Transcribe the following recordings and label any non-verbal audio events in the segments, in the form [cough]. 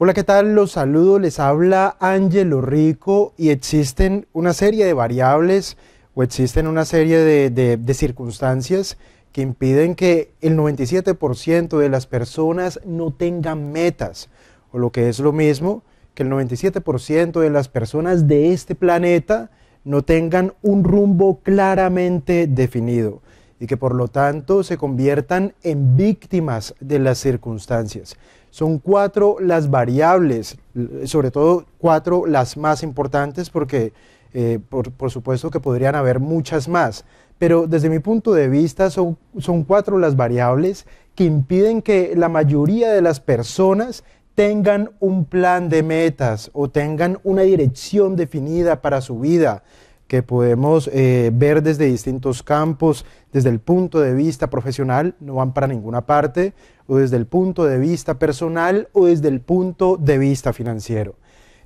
Hola, ¿qué tal? Los saludo, les habla Angelo Rico y existen una serie de variables o existen una serie de, de circunstancias que impiden que el 97% de las personas no tengan metas, o lo que es lo mismo, que el 97% de las personas de este planeta no tengan un rumbo claramente definido y que por lo tanto se conviertan en víctimas de las circunstancias. Son cuatro las variables, sobre todo cuatro las más importantes porque eh, por, supuesto que podrían haber muchas más, pero desde mi punto de vista son cuatro las variables que impiden que la mayoría de las personas tengan un plan de metas o tengan una dirección definida para su vida que podemos eh, ver desde distintos campos, desde el punto de vista profesional, no van para ninguna parte, o desde el punto de vista personal o desde el punto de vista financiero.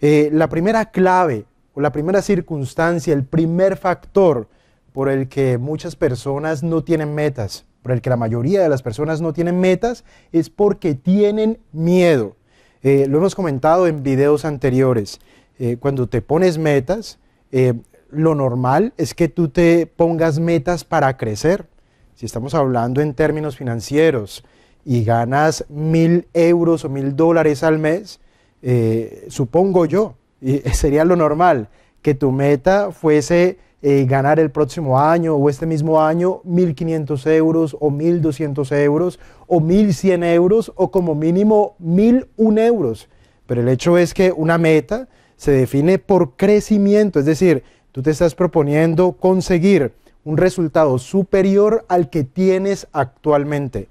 Eh, la primera clave o la primera circunstancia, el primer factor por el que muchas personas no tienen metas, por el que la mayoría de las personas no tienen metas, es porque tienen miedo. Eh, lo hemos comentado en videos anteriores. cuando te pones metas, lo normal es que tú te pongas metas para crecer. Si estamos hablando en términos financieros y ganas mil euros o mil dólares al mes, eh, supongo yo, [laughs] sería lo normal, que tu meta fuese eh, ganar el próximo año o este mismo año 1.500 euros o 1.200 euros o 1.100 euros o como mínimo 1.001 euros. Pero el hecho es que una meta se define por crecimiento, es decir, Tú te estás proponiendo conseguir un resultado superior al que tienes actualmente.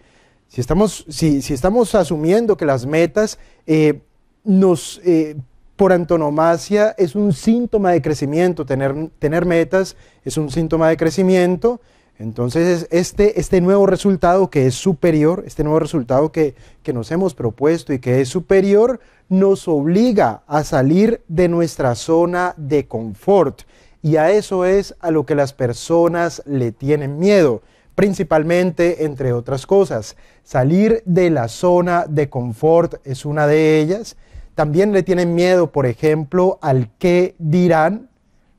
Si estamos, si, estamos asumiendo que las metas eh, nos, eh, por antonomasia, es un síntoma de crecimiento, tener, tener metas es un síntoma de crecimiento, entonces este, este nuevo resultado que es superior, este nuevo resultado que, que nos hemos propuesto y que es superior, nos obliga a salir de nuestra zona de confort y a eso es a lo que las personas le tienen miedo, principalmente, entre otras cosas. Salir de la zona de confort es una de ellas. También le tienen miedo, por ejemplo, al qué dirán.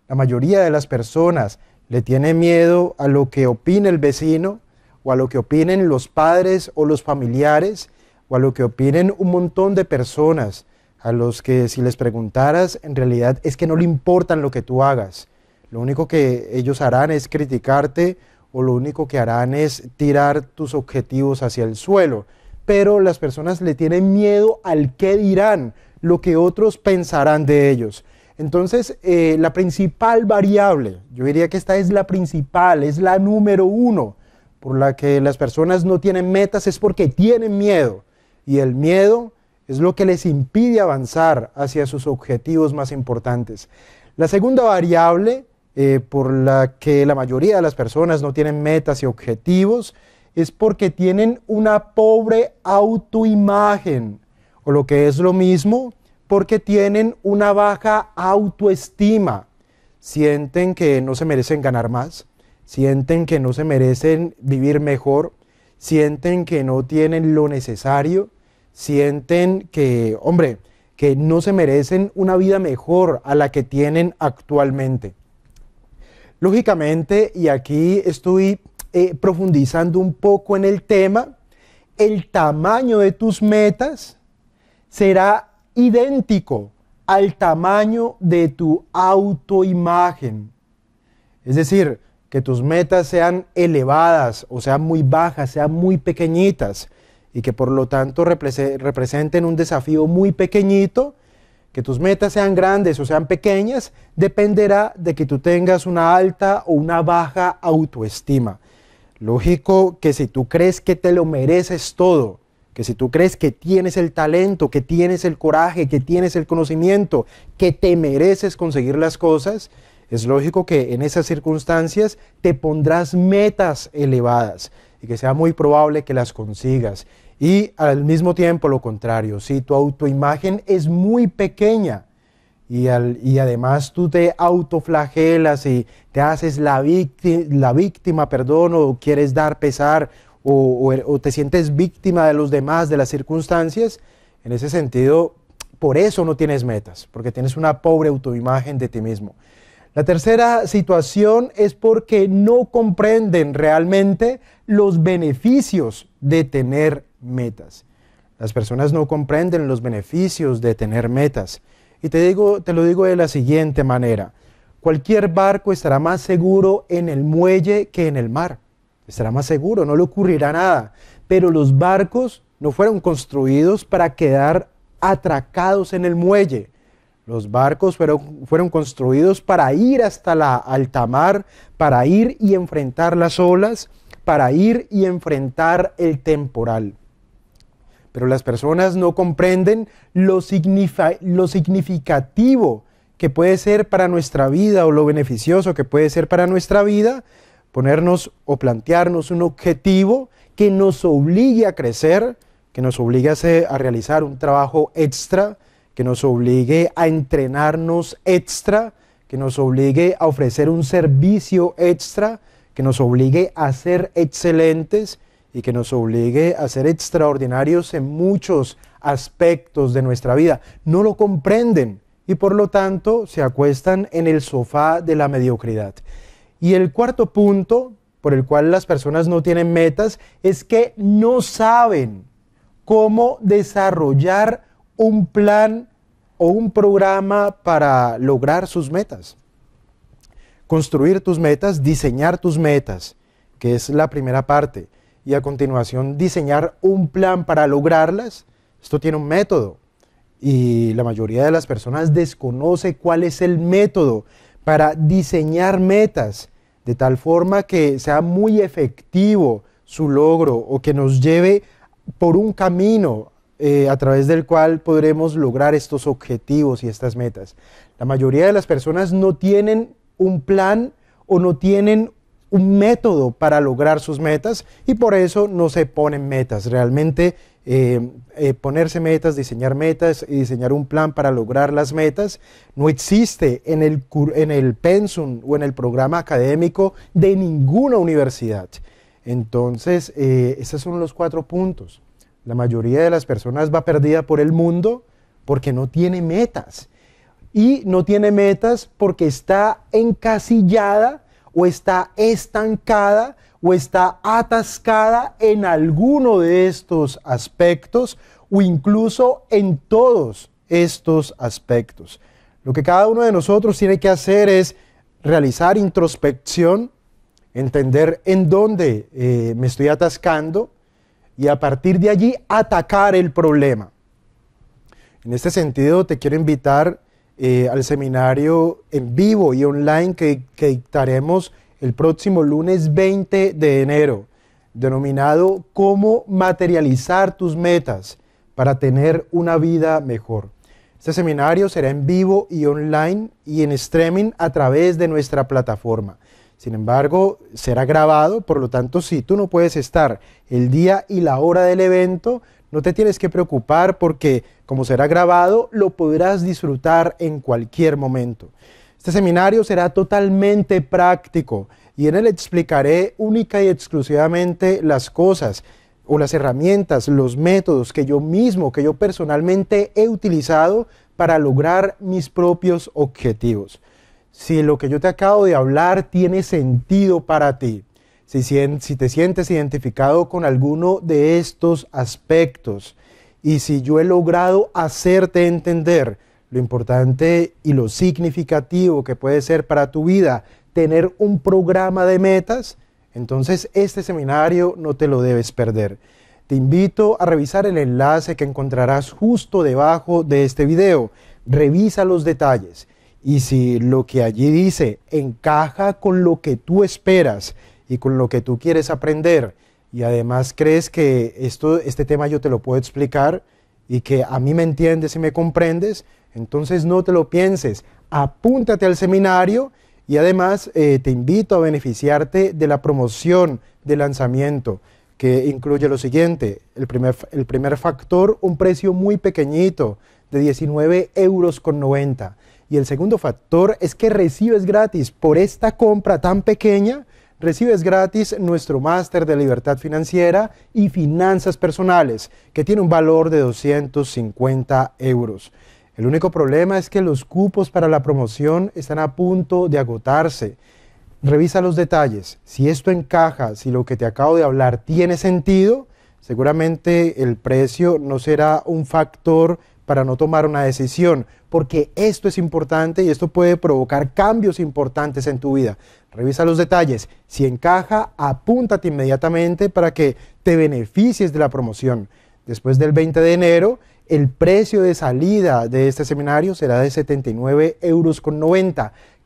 La mayoría de las personas le tienen miedo a lo que opine el vecino o a lo que opinen los padres o los familiares o a lo que opinen un montón de personas a los que si les preguntaras, en realidad es que no le importan lo que tú hagas. Lo único que ellos harán es criticarte o lo único que harán es tirar tus objetivos hacia el suelo. Pero las personas le tienen miedo al que dirán, lo que otros pensarán de ellos. Entonces, eh, la principal variable, yo diría que esta es la principal, es la número uno, por la que las personas no tienen metas es porque tienen miedo. Y el miedo es lo que les impide avanzar hacia sus objetivos más importantes. La segunda variable eh, por la que la mayoría de las personas no tienen metas y objetivos es porque tienen una pobre autoimagen o lo que es lo mismo, porque tienen una baja autoestima. Sienten que no se merecen ganar más, sienten que no se merecen vivir mejor, sienten que no tienen lo necesario sienten que, hombre, que no se merecen una vida mejor a la que tienen actualmente. Lógicamente, y aquí estoy eh, profundizando un poco en el tema, el tamaño de tus metas será idéntico al tamaño de tu autoimagen. Es decir, que tus metas sean elevadas o sean muy bajas, sean muy pequeñitas y que por lo tanto representen un desafío muy pequeñito, que tus metas sean grandes o sean pequeñas, dependerá de que tú tengas una alta o una baja autoestima. Lógico que si tú crees que te lo mereces todo, que si tú crees que tienes el talento, que tienes el coraje, que tienes el conocimiento, que te mereces conseguir las cosas, es lógico que en esas circunstancias te pondrás metas elevadas, y que sea muy probable que las consigas. Y al mismo tiempo lo contrario, si tu autoimagen es muy pequeña y, y además tú te autoflagelas y te haces la, víctima, la víctima perdón, o quieres dar pesar er, o te sientes víctima de los demás, de las circunstancias, en ese sentido, por eso no tienes metas, porque tienes una pobre autoimagen de ti mismo. La tercera situación es porque no comprenden realmente los beneficios de tener metas. Las personas no comprenden los beneficios de tener metas. Y te, lo digo de la siguiente manera. Cualquier barco estará más seguro en el muelle que en el mar. Estará más seguro, no le ocurrirá nada. Pero los barcos no fueron construidos para quedar atracados en el muelle los barcos fueron, fueron, construidos para ir hasta la alta mar, para ir y enfrentar las olas, para ir y enfrentar el temporal. Pero las personas no comprenden lo, lo significativo que puede ser para nuestra vida o lo beneficioso que puede ser para nuestra vida ponernos o plantearnos un objetivo que nos obligue a crecer, que nos obligue a realizar un trabajo extra, que nos obligue a entrenarnos extra, que nos obligue a ofrecer un servicio extra, que nos obligue a ser excelentes y que nos obligue a ser extraordinarios en muchos aspectos de nuestra vida. No lo comprenden y por lo tanto se acuestan en el sofá de la mediocridad. Y el cuarto punto por el cual las personas no tienen metas es que no saben cómo desarrollar un plan o un programa para lograr sus metas. Construir tus metas, diseñar tus metas, que es la primera parte. Y a continuación, diseñar un plan para lograrlas. Esto tiene un método. Y la mayoría de las personas desconoce cuál es el método para diseñar metas, de tal forma que sea muy efectivo su logro o que nos lleve por un camino eh, a través del cual podremos lograr estos objetivos y estas metas. La mayoría de las personas no tienen un plan o no tienen un método para lograr sus metas y por eso no se ponen metas. Realmente eh, eh, ponerse metas, diseñar metas y diseñar un plan para lograr las metas no existe en el, pensum o en el programa académico de ninguna universidad. Entonces, esos son los cuatro puntos. La mayoría de las personas va perdida por el mundo porque no tiene metas. Y no tiene metas porque está encasillada o está estancada o está atascada en alguno de estos aspectos o incluso en todos estos aspectos. Lo que cada uno de nosotros tiene que hacer es realizar introspección, entender en dónde eh, me estoy atascando, y a partir de allí atacar el problema. En este sentido, te quiero invitar eh, al seminario en vivo y online que, que dictaremos el próximo lunes 20 de enero, denominado Cómo materializar tus metas para tener una vida mejor. Este seminario será en vivo y online y en streaming a través de nuestra plataforma. Sin embargo, será grabado, por lo tanto, si tú no puedes estar el día y la hora del evento, no te tienes que preocupar porque como será grabado, lo podrás disfrutar en cualquier momento. Este seminario será totalmente práctico y en él explicaré única y exclusivamente las cosas o las herramientas, los métodos que yo mismo, que yo personalmente he utilizado para lograr mis propios objetivos si lo que yo te acabo de hablar tiene sentido para ti, si, te sientes identificado con alguno de estos aspectos y si yo he logrado hacerte entender lo importante y lo significativo que puede ser para tu vida tener un programa de metas, entonces este seminario no te lo debes perder. Te invito a revisar el enlace que encontrarás justo debajo de este video. Revisa los detalles y si lo que allí dice encaja con lo que tú esperas y con lo que tú quieres aprender, y además crees que esto, este tema yo te lo puedo explicar y que a mí me entiendes y me comprendes, entonces no te lo pienses, apúntate al seminario y además eh, te invito a beneficiarte de la promoción de lanzamiento que incluye lo siguiente, el primer, el primer factor, un precio muy pequeñito de 19,90 euros con y el segundo factor es que recibes gratis por esta compra tan pequeña, recibes gratis nuestro máster de libertad financiera y finanzas personales, que tiene un valor de 250 euros. El único problema es que los cupos para la promoción están a punto de agotarse. Revisa los detalles. Si esto encaja, si lo que te acabo de hablar tiene sentido, seguramente el precio no será un factor para no tomar una decisión, porque esto es importante y esto puede provocar cambios importantes en tu vida. Revisa los detalles, si encaja, apúntate inmediatamente para que te beneficies de la promoción. Después del 20 de enero, el precio de salida de este seminario será de 79,90 euros con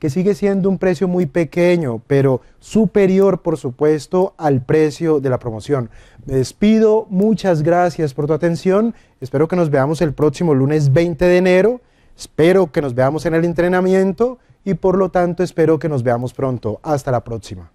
que sigue siendo un precio muy pequeño, pero superior, por supuesto, al precio de la promoción. Me despido, muchas gracias por tu atención. Espero que nos veamos el próximo lunes 20 de enero. Espero que nos veamos en el entrenamiento y por lo tanto espero que nos veamos pronto. Hasta la próxima.